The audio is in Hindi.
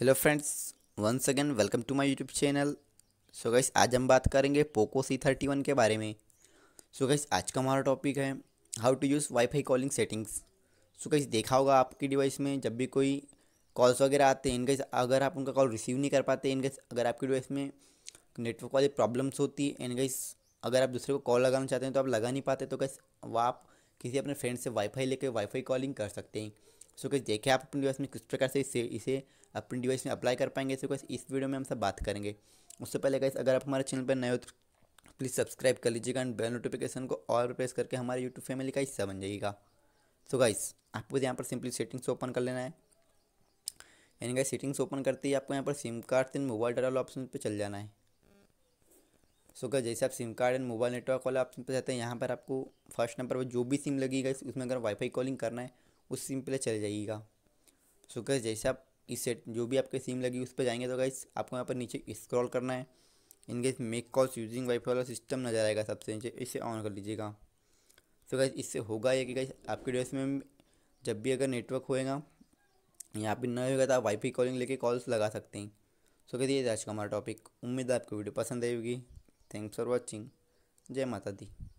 hello friends once again welcome to my YouTube channel so guys आज हम बात करेंगे पोको सी थर्टी वन के बारे में सो so गैस आज का हमारा टॉपिक है how to use wifi calling settings so guys देखा होगा आपकी डिवाइस में जब भी कोई कॉल्स वगैरह आते हैं इनकेस अगर आप उनका कॉल रिसीव नहीं कर पाते इनकेस अगर आपकी डिवाइस में नेटवर्क वाली प्रॉब्लम्स होती है इनकेस अगर आप दूसरे को कॉल लगाना चाहते हैं तो आप लगा नहीं पाते तो गैस वह आप किसी अपने फ्रेंड से वाईफाई लेके वाईफाई कॉलिंग कर सकते हैं सो कैसे देखें आप अपने डिवाइस में किस प्रकार से इसे इसे अपने डिवाइस में अप्लाई कर पाएंगे सो कैसे इस वीडियो में हम सब बात करेंगे उससे पहले कैसे अगर आप हमारे चैनल पर नए हो तो प्लीज़ सब्सक्राइब कर लीजिएगा एंड बेल नोटिफिकेशन को ऑल पर प्रेस करके हमारे यूट्यूब फैमिली का हिस्सा बन जाएगा सो गाइस आपको यहाँ पर सिंपली सेटिंग्स ओपन कर लेना है यानी गाइस सेटिंग्स ओपन करते ही आपको यहाँ पर SIM card and mobile data वाले ऑप्शन पर चल जाना है सो गाइस जैसे आप SIM card and mobile network वाले ऑप्शन पर जाते हैं यहाँ पर आपको फर्स्ट नंबर पर जो भी सिम लगेगा उसमें अगर वाईफाई कॉलिंग करना है उस सिम पे चले जाइएगा सो गैस जैसे आप इस सेट जो भी आपके सिम लगी उस पर जाएंगे तो गाइस आपको यहाँ पर नीचे स्क्रॉल करना है in case make calls using wifi वाला सिस्टम नजर आएगा सबसे नीचे इसे ऑन कर लीजिएगा सो गैस इससे होगा ये कि गाइज आपके ड्रेस में जब भी अगर नेटवर्क होएगा यहाँ पर नहीं होगा तो आप वाईफाई कॉलिंग लेके कॉल्स लगा सकते हैं सो so ये आज का हमारा टॉपिक उम्मीद है आपको वीडियो पसंद आएगी थैंक्स फॉर वॉचिंग जय माता दी